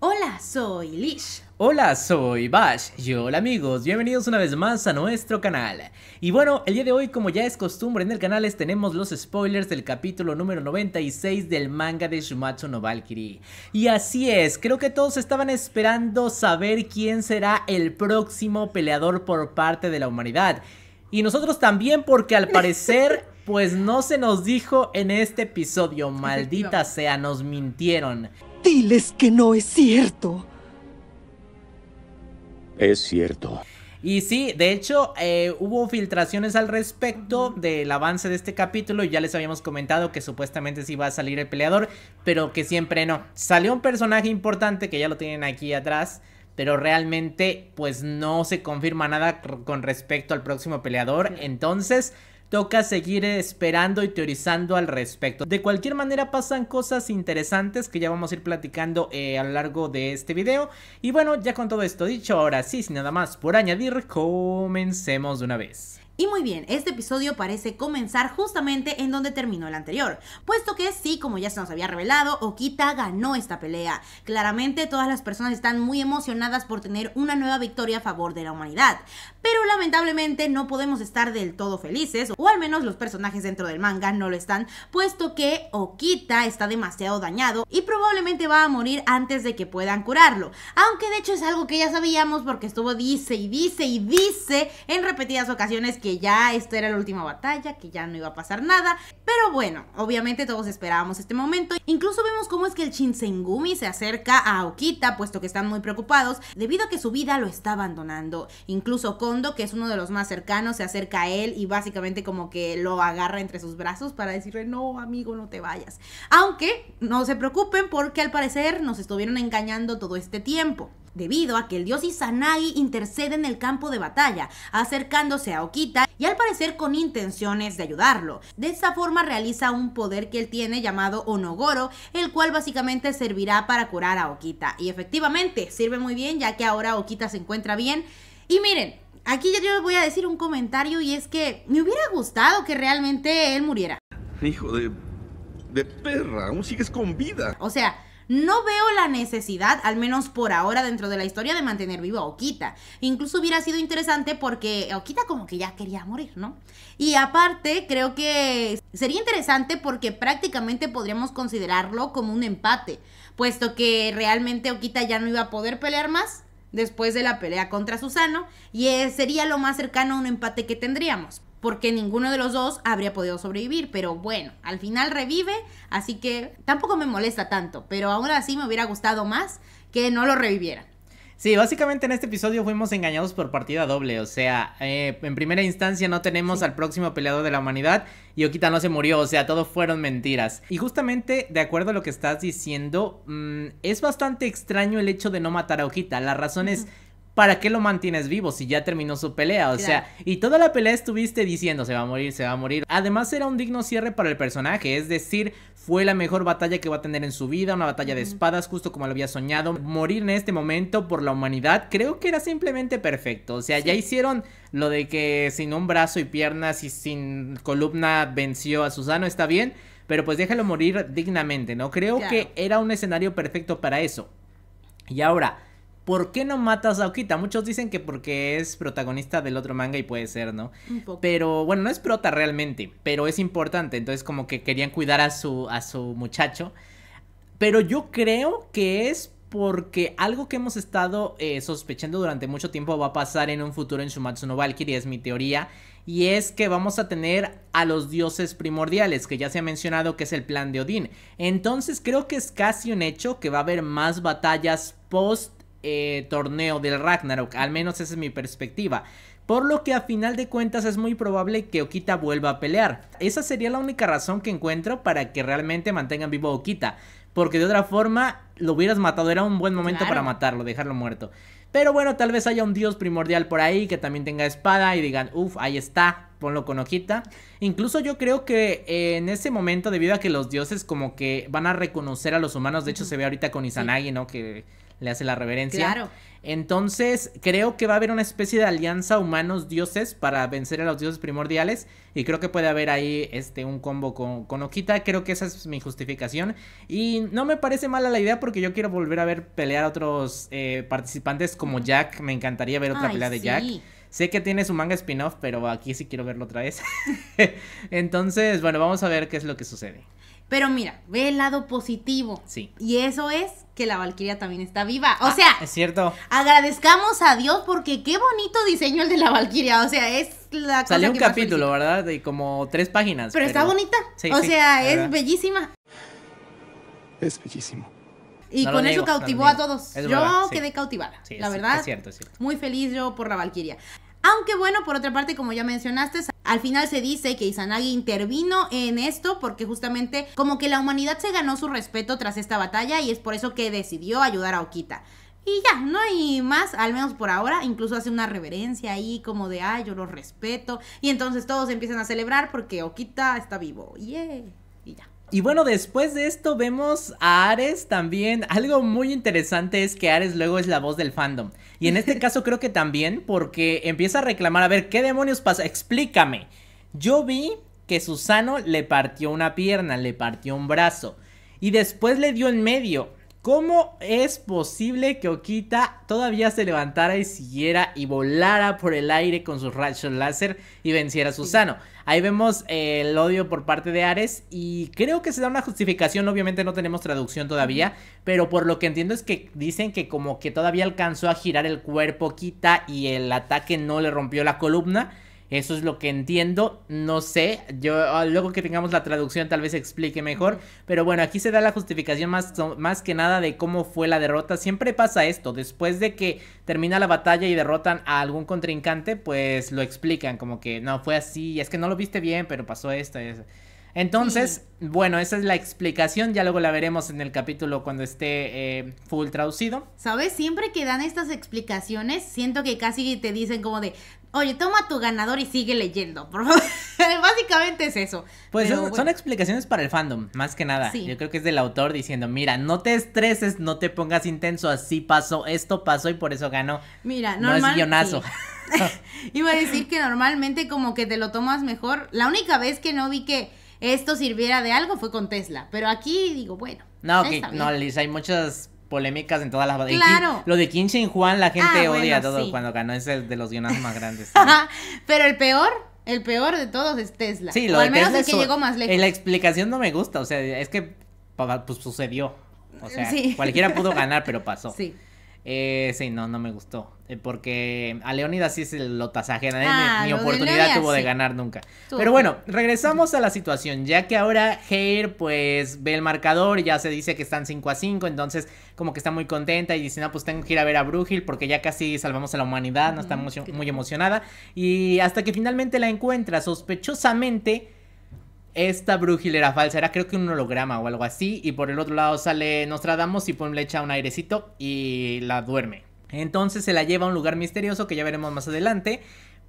Hola, soy Lish. Hola, soy Bash. Y hola amigos, bienvenidos una vez más a nuestro canal. Y bueno, el día de hoy, como ya es costumbre en el canal, les tenemos los spoilers del capítulo número 96 del manga de Shumatsu no Valkyrie. Y así es, creo que todos estaban esperando saber quién será el próximo peleador por parte de la humanidad. Y nosotros también porque al parecer pues no se nos dijo en este episodio. Maldita sea, nos mintieron. Diles que no es cierto. Es cierto. Y sí, de hecho, eh, hubo filtraciones al respecto del avance de este capítulo. Ya les habíamos comentado que supuestamente sí iba a salir el peleador, pero que siempre no. Salió un personaje importante que ya lo tienen aquí atrás. Pero realmente, pues no se confirma nada con respecto al próximo peleador. Entonces, toca seguir esperando y teorizando al respecto. De cualquier manera pasan cosas interesantes que ya vamos a ir platicando eh, a lo largo de este video. Y bueno, ya con todo esto dicho, ahora sí, sin nada más por añadir, comencemos de una vez. Y muy bien, este episodio parece comenzar justamente en donde terminó el anterior, puesto que sí, como ya se nos había revelado, Okita ganó esta pelea. Claramente todas las personas están muy emocionadas por tener una nueva victoria a favor de la humanidad, pero lamentablemente no podemos estar del todo felices, o al menos los personajes dentro del manga no lo están, puesto que Okita está demasiado dañado y probablemente va a morir antes de que puedan curarlo, aunque de hecho es algo que ya sabíamos porque estuvo dice y dice y dice en repetidas ocasiones que ya esto era la última batalla, que ya no iba a pasar nada. Pero bueno, obviamente todos esperábamos este momento. Incluso vemos cómo es que el Shinsengumi se acerca a Okita puesto que están muy preocupados, debido a que su vida lo está abandonando. Incluso Kondo, que es uno de los más cercanos, se acerca a él y básicamente como que lo agarra entre sus brazos para decirle, no, amigo, no te vayas. Aunque no se preocupen porque al parecer nos estuvieron engañando todo este tiempo debido a que el dios Izanagi intercede en el campo de batalla, acercándose a Okita y al parecer con intenciones de ayudarlo. De esta forma realiza un poder que él tiene llamado Onogoro, el cual básicamente servirá para curar a Okita. Y efectivamente sirve muy bien ya que ahora Okita se encuentra bien. Y miren, aquí yo les voy a decir un comentario y es que me hubiera gustado que realmente él muriera. Hijo de... de perra, aún sigues con vida. O sea... No veo la necesidad, al menos por ahora dentro de la historia, de mantener vivo a Okita. Incluso hubiera sido interesante porque Oquita como que ya quería morir, ¿no? Y aparte, creo que sería interesante porque prácticamente podríamos considerarlo como un empate, puesto que realmente Oquita ya no iba a poder pelear más después de la pelea contra Susano y eh, sería lo más cercano a un empate que tendríamos porque ninguno de los dos habría podido sobrevivir, pero bueno, al final revive, así que tampoco me molesta tanto, pero aún así me hubiera gustado más que no lo reviviera. Sí, básicamente en este episodio fuimos engañados por partida doble, o sea, eh, en primera instancia no tenemos al próximo peleador de la humanidad y Okita no se murió, o sea, todo fueron mentiras. Y justamente, de acuerdo a lo que estás diciendo, mm, es bastante extraño el hecho de no matar a Ojita la razón es ¿para qué lo mantienes vivo si ya terminó su pelea? O sea, y toda la pelea estuviste diciendo, se va a morir, se va a morir. Además era un digno cierre para el personaje, es decir, fue la mejor batalla que va a tener en su vida, una batalla de espadas, justo como lo había soñado. Morir en este momento por la humanidad, creo que era simplemente perfecto. O sea, ya hicieron lo de que sin un brazo y piernas y sin columna venció a Susano, está bien. Pero pues déjalo morir dignamente, ¿no? Creo que era un escenario perfecto para eso. Y ahora, ¿Por qué no matas a Okita? Muchos dicen que porque es protagonista del otro manga y puede ser, ¿no? Pero bueno, no es prota realmente, pero es importante. Entonces como que querían cuidar a su, a su muchacho. Pero yo creo que es porque algo que hemos estado eh, sospechando durante mucho tiempo va a pasar en un futuro en Shumatsu no Valkyrie, es mi teoría. Y es que vamos a tener a los dioses primordiales, que ya se ha mencionado que es el plan de Odín. Entonces creo que es casi un hecho que va a haber más batallas post eh, torneo del Ragnarok. Al menos esa es mi perspectiva. Por lo que a final de cuentas es muy probable que Okita vuelva a pelear. Esa sería la única razón que encuentro para que realmente mantengan vivo a Okita. Porque de otra forma lo hubieras matado. Era un buen momento para matarlo, dejarlo muerto. Pero bueno, tal vez haya un dios primordial por ahí que también tenga espada y digan, uff, ahí está, ponlo con hojita. Incluso yo creo que eh, en ese momento, debido a que los dioses como que van a reconocer a los humanos, de hecho se ve ahorita con Izanagi, ¿no? Que le hace la reverencia. Claro. Entonces, creo que va a haber una especie de alianza humanos-dioses para vencer a los dioses primordiales. Y creo que puede haber ahí este, un combo con, con Creo que esa es mi justificación. Y no me parece mala la idea porque yo quiero volver a ver pelear a otros eh, participantes como Jack. Me encantaría ver otra pelea de Jack. Sé que tiene su manga spin-off, pero aquí sí quiero verlo otra vez. Entonces, bueno, vamos a ver qué es lo que sucede. Pero mira, ve el lado positivo. Sí. Y eso es que la Valquiria también está viva. O ah, sea, es cierto. Agradezcamos a Dios porque qué bonito diseño el de la Valquiria. O sea, es la Salió un capítulo, ¿verdad? De como tres páginas. Pero, está bonita. Sí, o sea, es bellísima. Es bellísimo. Y con eso cautivó a todos. yo quedé cautivada. la verdad. cierto, Muy feliz yo por la Valquiria. Aunque bueno, por otra parte, como ya mencionaste, al final se dice que Izanagi intervino en esto porque justamente como que la humanidad se ganó su respeto tras esta batalla y es por eso que decidió ayudar a Okita. Y ya, no hay más, al menos por ahora. Incluso hace una reverencia ahí, como de, ay, yo los respeto. Y entonces todos empiezan a celebrar porque Okita está vivo. yey y Y bueno, después de esto vemos a Ares también. Algo muy interesante es que Ares luego es la voz del fandom. Y en este caso creo que también porque empieza a reclamar, a ver, ¿qué demonios pasa? Explícame. Yo vi que Susano le partió una pierna, le partió un brazo. Y después le dio en medio. ¿Cómo es posible que Okita todavía se levantara y siguiera y volara por el aire con su Ratchet láser y venciera a Susano? Ahí vemos eh, el odio por parte de Ares y creo que se da una justificación, obviamente no tenemos traducción todavía, pero por lo que entiendo es que dicen que como que todavía alcanzó a girar el cuerpo Okita y el ataque no le rompió la columna. Eso es lo que entiendo, no sé, yo ah, luego que tengamos la traducción tal vez explique mejor, pero bueno, aquí se da la justificación más, más que nada de cómo fue la derrota. Siempre pasa esto, después de que termina la batalla y derrotan a algún contrincante, pues lo explican como que no fue así, es que no lo viste bien, pero pasó esto y eso. Entonces, bueno, esa es la explicación, ya luego la veremos en el capítulo cuando esté eh, full traducido. ¿Sabes? Siempre que dan estas explicaciones, siento que casi te dicen como de, Oye, toma tu ganador y sigue leyendo, por Básicamente es eso. Pues son, explicaciones para el fandom, más que nada. Yo creo que es del autor diciendo, mira, no te estreses, no te pongas intenso, así pasó, esto pasó y por eso ganó. Mira, no es guionazo. Iba a decir que normalmente como que te lo tomas mejor. La única vez que no vi que esto sirviera de algo fue con Tesla, pero aquí digo, bueno. No, no, Liz, hay muchas polémicas en todas las Lo de Kim Juan la gente ah, odia todo cuando ganó, es el de los guiones más grandes. Pero el peor, el peor de todos es Tesla. Sí, lo o al menos el que llegó más lejos. Eh, la explicación no me gusta, o sea, es que pues, sucedió. O sea, cualquiera pudo ganar, pero pasó. Sí. Eh, sí, no, no me gustó. Eh, porque a Leonidas sí es lo lotasajera. Ah, ni, oportunidad tuvo de ganar nunca. Pero bueno, regresamos a la situación. Ya que ahora Heir, pues, ve el marcador. y Ya se dice que están 5 a 5. Entonces, como que está muy contenta. Y dice, no, pues tengo que ir a ver a Brugil. Porque ya casi salvamos a la humanidad. No está muy emocionada. Y hasta que finalmente la encuentra. Sospechosamente esta brújil era falsa, era creo que un holograma o algo así, y por el otro lado sale Nostradamus y le echa un airecito y la duerme. Entonces se la lleva a un lugar misterioso que ya veremos más adelante.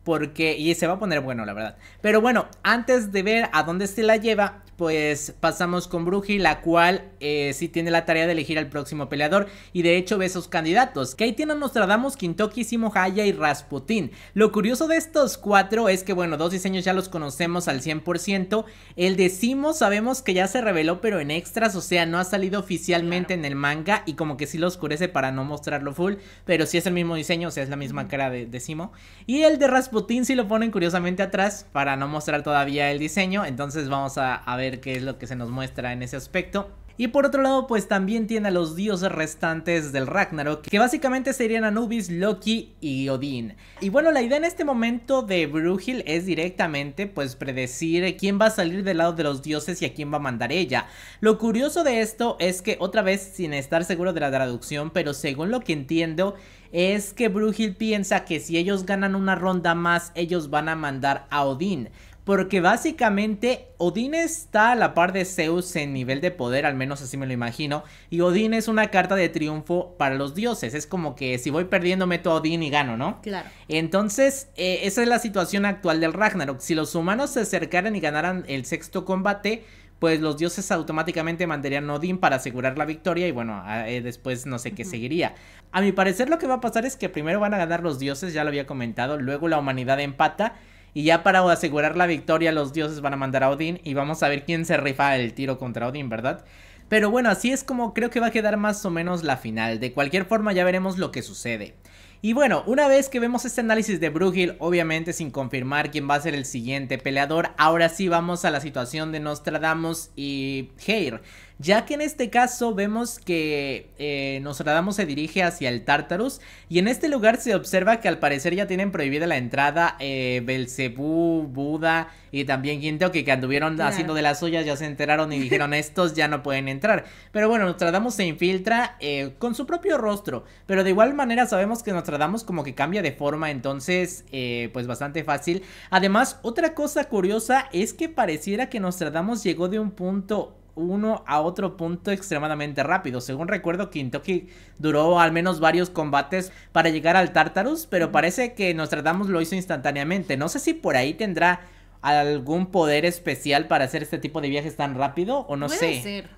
Porque, y se va a poner bueno, la verdad. Pero bueno, antes de ver a dónde se la lleva, pues pasamos con Bruji, la cual eh, sí tiene la tarea de elegir al próximo peleador. Y de hecho ve sus candidatos. Que ahí tienen Nostradamus, Kintoki, Haya y Rasputin. Lo curioso de estos cuatro es que, bueno, dos diseños ya los conocemos al 100%. El de Simo sabemos que ya se reveló, pero en extras, o sea, no ha salido oficialmente en el manga. Y como que sí lo oscurece para no mostrarlo full. Pero sí es el mismo diseño, o sea, es la misma cara de, de Simo. Y el de Rasputin Putin si lo ponen curiosamente atrás para no mostrar todavía el diseño. Entonces vamos a, a ver qué es lo que se nos muestra en ese aspecto. Y por otro lado, pues también tiene a los dioses restantes del Ragnarok, que básicamente serían Anubis, Loki y Odín. Y bueno, la idea en este momento de Brugil es directamente pues predecir quién va a salir del lado de los dioses y a quién va a mandar ella. Lo curioso de esto es que otra vez, sin estar seguro de la traducción, pero según lo que entiendo, es que Brugil piensa que si ellos ganan una ronda más, ellos van a mandar a Odín. Porque básicamente Odín está a la par de Zeus en nivel de poder, al menos así me lo imagino. Y Odín es una carta de triunfo para los dioses. Es como que si voy perdiendo meto a Odín y gano, ¿no? Claro. Entonces, eh, esa es la situación actual del Ragnarok. Si los humanos se acercaran y ganaran el sexto combate, pues los dioses automáticamente mandarían a Odín para asegurar la victoria y bueno, eh, después no sé qué seguiría. A mi parecer lo que va a pasar es que primero van a ganar los dioses, ya lo había comentado, luego la humanidad empata y ya para asegurar la victoria, los dioses van a mandar a Odín. Y vamos a ver quién se rifa el tiro contra Odín, ¿verdad? Pero bueno, así es como creo que va a quedar más o menos la final. De cualquier forma, ya veremos lo que sucede. Y bueno, una vez que vemos este análisis de Brugil, obviamente sin confirmar quién va a ser el siguiente peleador, ahora sí vamos a la situación de Nostradamus y Heir ya que en este caso vemos que eh, Nostradamus se dirige hacia el Tartarus y en este lugar se observa que al parecer ya tienen prohibida la entrada eh, Belcebú, Buda y también Quinto. que anduvieron haciendo de las suyas, ya se enteraron y dijeron estos ya no pueden entrar. Pero bueno, Nostradamus se infiltra eh, con su propio rostro, pero de igual manera sabemos que Nostradamus como que cambia de forma, entonces eh, pues bastante fácil. Además, otra cosa curiosa es que pareciera que Nostradamus llegó de un punto uno a otro punto extremadamente rápido. Según recuerdo, Kintoki duró al menos varios combates para llegar al Tartarus, pero parece que Nostradamus lo hizo instantáneamente. No sé si por ahí tendrá algún poder especial para hacer este tipo de viajes tan rápido o no Puede sé. Ser.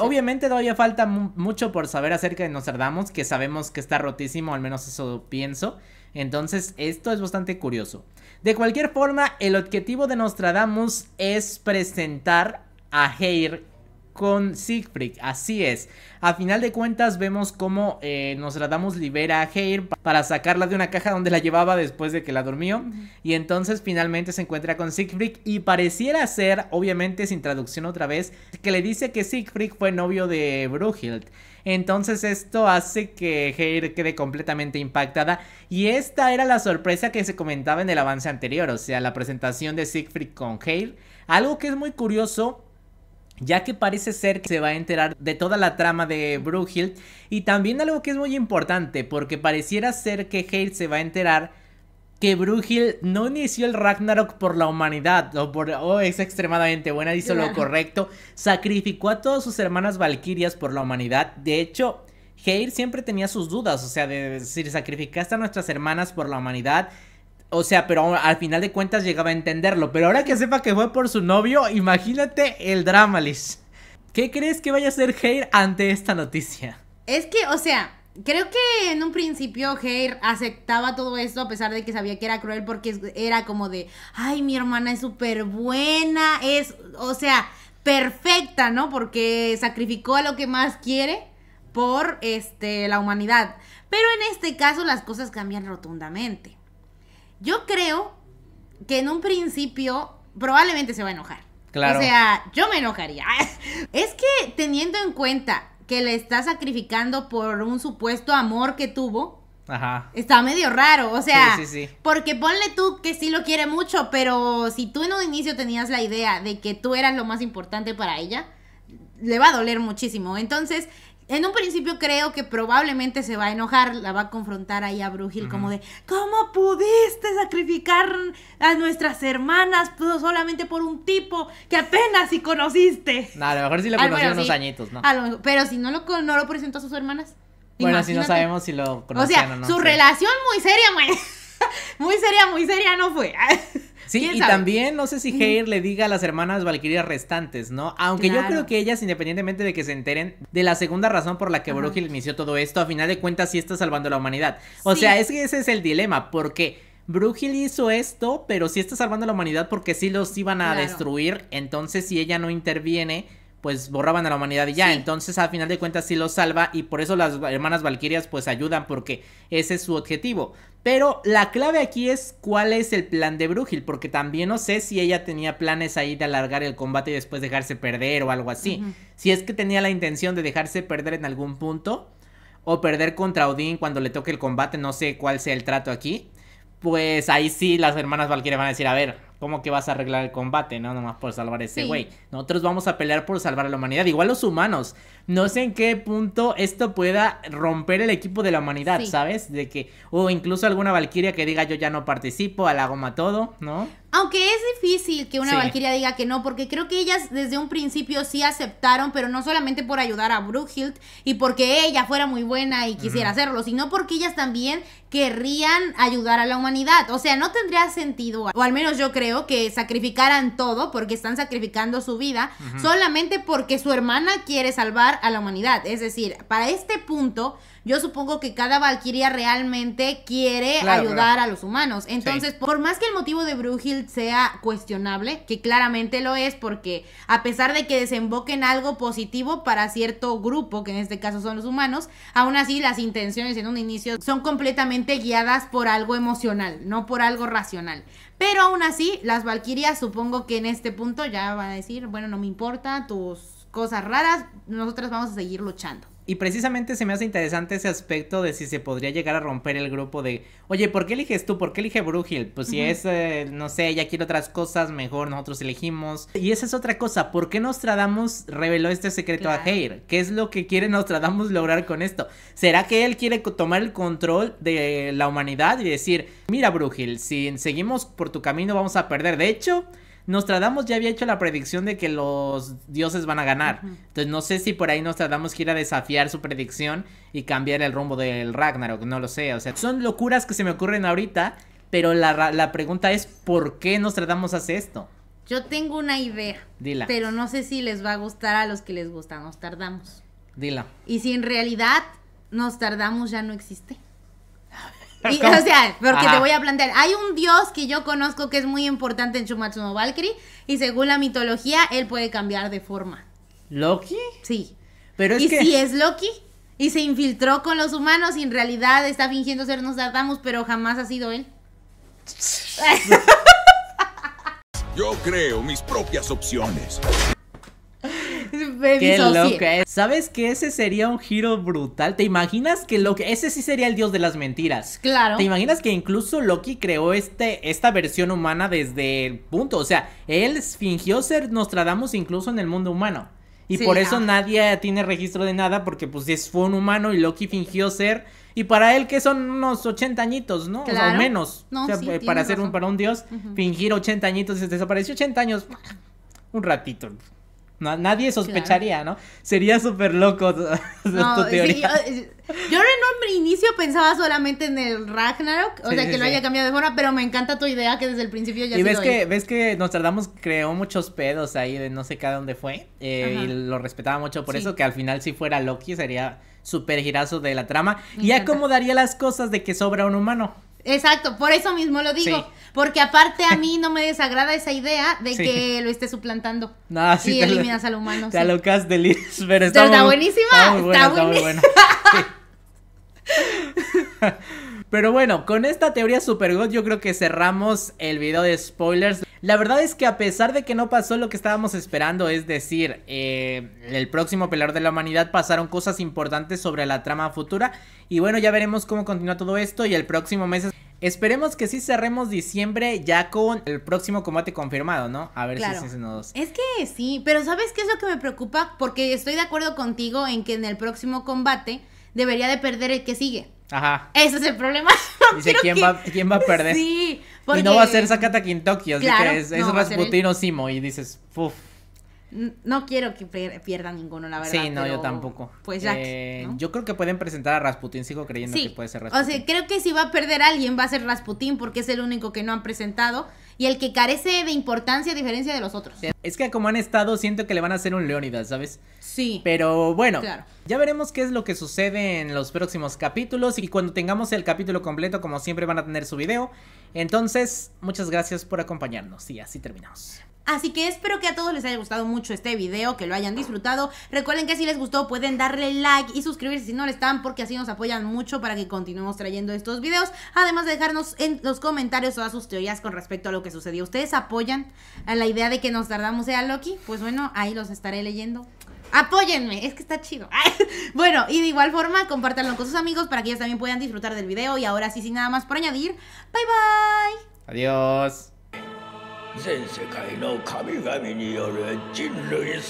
Obviamente todavía falta mucho por saber acerca de Nostradamus, que sabemos que está rotísimo, al menos eso pienso. Entonces, esto es bastante curioso. De cualquier forma, el objetivo de Nostradamus es presentar a Heir con Siegfried, así es. A final de cuentas vemos cómo eh, la damos libera a Heir para sacarla de una caja donde la llevaba después de que la durmió y entonces finalmente se encuentra con Siegfried y pareciera ser, obviamente sin traducción otra vez, que le dice que Siegfried fue novio de Brughild. Entonces esto hace que Heir quede completamente impactada y esta era la sorpresa que se comentaba en el avance anterior, o sea, la presentación de Siegfried con Heir. Algo que es muy curioso ya que parece ser que se va a enterar de toda la trama de Brughild y también algo que es muy importante porque pareciera ser que Hale se va a enterar que Brughild no inició el Ragnarok por la humanidad o por oh, es extremadamente buena hizo lo correcto sacrificó a todas sus hermanas valquirias por la humanidad de hecho Hale siempre tenía sus dudas o sea de, decir sacrificaste a nuestras hermanas por la humanidad o sea, pero al final de cuentas llegaba a entenderlo. Pero ahora que sepa que fue por su novio, imagínate el drama, Liz. ¿Qué crees que vaya a hacer Heir ante esta noticia? Es que, o sea, creo que en un principio Heir aceptaba todo esto a pesar de que sabía que era cruel porque era como de, ay, mi hermana es súper buena, es, o sea, perfecta, ¿no? Porque sacrificó a lo que más quiere por este, la humanidad. Pero en este caso las cosas cambian rotundamente. Yo creo que en un principio probablemente se va a enojar. Claro. O sea, yo me enojaría. Es que teniendo en cuenta que le está sacrificando por un supuesto amor que tuvo, Está medio raro, o sea, porque ponle tú que sí lo quiere mucho, pero si tú en un inicio tenías la idea de que tú eras lo más importante para ella, le va a doler muchísimo. Entonces, en un principio creo que probablemente se va a enojar, la va a confrontar ahí a Brujil como de, ¿cómo pudiste sacrificar a nuestras hermanas solamente por un tipo que apenas si conociste? No, a lo mejor sí lo conoció unos añitos, ¿no? A lo, pero si no lo, no lo presentó a sus hermanas. Bueno, si no sabemos si lo conocían o sea, su relación muy seria, muy seria, muy seria no fue. Sí, y también no sé si Heir le diga a las hermanas Valkyria restantes, ¿no? Aunque yo creo que ellas, independientemente de que se enteren de la segunda razón por la que Brugil inició todo esto, a final de cuentas sí está salvando la humanidad. O sea, es que ese es el dilema, porque... Brugil hizo esto, pero sí está salvando la humanidad porque sí los iban a destruir. Entonces, si ella no interviene, pues borraban a la humanidad y ya. Entonces, al final de cuentas, sí los salva y por eso las hermanas Valquirias pues ayudan porque ese es su objetivo. Pero la clave aquí es cuál es el plan de Brúgil porque también no sé si ella tenía planes ahí de alargar el combate y después dejarse perder o algo así. Si es que tenía la intención de dejarse perder en algún punto o perder contra Odín cuando le toque el combate, no sé cuál sea el trato aquí. Pues ahí sí las hermanas valquirias van a decir, a ver, ¿cómo que vas a arreglar el combate, no? Nomás por salvar a ese güey. Nosotros vamos a pelear por salvar a la humanidad, igual los humanos. No sé en qué punto esto pueda romper el equipo de la humanidad, ¿sabes? De que, o incluso alguna valquiria que diga yo ya no participo, a la goma todo, ¿no? Aunque es difícil que una valquiria diga que no, porque creo que ellas desde un principio sí aceptaron, pero no solamente por ayudar a Brookhild y porque ella fuera muy buena y quisiera hacerlo, sino porque ellas también querrían ayudar a la humanidad. O sea, no tendría sentido, o al menos yo creo creo, que sacrificaran todo porque están sacrificando su vida solamente porque su hermana quiere salvar a la humanidad. Es decir, para este punto, yo supongo que cada valquiria realmente quiere ayudar a los humanos. Entonces, por más que el motivo de Brugil sea cuestionable, que claramente lo es, porque a pesar de que desemboquen algo positivo para cierto grupo, que en este caso son los humanos, aún así las intenciones en un inicio son completamente guiadas por algo emocional, no por algo racional. Pero aún así, las valquirias supongo que en este punto ya van a decir, bueno, no me importa tus cosas raras, nosotras vamos a seguir luchando. Y precisamente se me hace interesante ese aspecto de si se podría llegar a romper el grupo de, oye, ¿por qué eliges tú? ¿Por qué elige Brugil? Pues si es, eh, no sé, ya quiere otras cosas, mejor nosotros elegimos. Y esa es otra cosa, ¿por qué Nostradamus reveló este secreto a Heir? ¿Qué es lo que quiere Nostradamus lograr con esto? ¿Será que él quiere tomar el control de la humanidad y decir, mira Brugil, si seguimos por tu camino vamos a perder? De hecho... Nostradamus ya había hecho la predicción de que los dioses van a ganar. Entonces no sé si por ahí Nostradamus quiera desafiar su predicción y cambiar el rumbo del Ragnarok, no lo sé. O sea, son locuras que se me ocurren ahorita, pero la, la pregunta es ¿por qué Nostradamus hace esto? Yo tengo una idea. Dila. Pero no sé si les va a gustar a los que les gusta tardamos. Dila. Y si en realidad nos tardamos ya no existe. o sea, porque te voy a plantear, hay un dios que yo conozco que es muy importante en Shumatsu no Valkyrie y según la mitología él puede cambiar de forma. ¿Loki? Sí. Pero es y si es Loki y se infiltró con los humanos y en realidad está fingiendo sernos Nostradamus, pero jamás ha sido él. yo creo mis propias opciones qué ¿Sabes que ese sería un giro brutal? ¿Te imaginas que Loki, ese sí sería el dios de las mentiras? Claro. ¿Te imaginas que incluso Loki creó este, esta versión humana desde el punto? O sea, él fingió ser Nostradamus incluso en el mundo humano. Y por eso nadie tiene registro de nada porque pues fue un humano y Loki fingió ser y para él que son unos 80 añitos, ¿no? Claro. O menos. No, o sea, eh, para ser un para un dios, fingir 80 añitos y desapareció 80 años. Un ratito nadie sospecharía, ¿no? Sería súper loco yo, en un inicio pensaba solamente en el Ragnarok, o sea, que lo haya cambiado de forma, pero me encanta tu idea que desde el principio ya Y ves que, ves que Nostradamus creó muchos pedos ahí de no sé cada dónde fue, eh, y lo respetaba mucho por eso, que al final si fuera Loki sería súper girazo de la trama, y acomodaría las cosas de que sobra un humano. Exacto, por eso mismo lo digo. Porque aparte a mí no me desagrada esa idea de que lo esté suplantando. No, sí. Y eliminas al humano. Te sí. alocas Liz, pero está, buenísima. Está muy buena. Está Pero bueno, con esta teoría super god yo creo que cerramos el video de spoilers. La verdad es que a pesar de que no pasó lo que estábamos esperando, es decir, eh, el próximo Pelar de la Humanidad pasaron cosas importantes sobre la trama futura. Y bueno, ya veremos cómo continúa todo esto y el próximo mes... Esperemos que sí cerremos diciembre ya con el próximo combate confirmado, ¿no? A ver si si es dos. Es que sí, pero ¿sabes qué es lo que me preocupa? Porque estoy de acuerdo contigo en que en el próximo combate debería de perder el que sigue. Ajá. Ese es el problema. Dice, ¿quién, va, ¿quién va a perder? Sí. Y no va a ser Sakata Kintoki, así que es, Rasputin o Simo. Y dices, No quiero que pierda ninguno, la verdad. Sí, no, yo tampoco. Pues ya. Eh, yo creo que pueden presentar a Rasputin, sigo creyendo que puede ser Rasputin. O sea, creo que si va a perder alguien va a ser Rasputin porque es el único que no han presentado y el que carece de importancia a diferencia de los otros. Es que como han estado, siento que le van a hacer un Leónidas, ¿sabes? Sí. Pero bueno, ya veremos qué es lo que sucede en los próximos capítulos y cuando tengamos el capítulo completo, como siempre van a tener su video. Entonces, muchas gracias por acompañarnos y así terminamos. Así que espero que a todos les haya gustado mucho este video, que lo hayan disfrutado. Recuerden que si les gustó pueden darle like y suscribirse si no lo están, porque así nos apoyan mucho para que continuemos trayendo estos videos. Además de dejarnos en los comentarios todas sus teorías con respecto a lo que sucedió. ¿Ustedes apoyan a la idea de que nos tardamos en Loki? Pues bueno, ahí los estaré leyendo. Apóyenme, es que está chido. bueno, y de igual forma, compártanlo con sus amigos para que ellos también puedan disfrutar del video. Y ahora sí, sin nada más por añadir, bye bye. Adiós. 全世界の神々による人類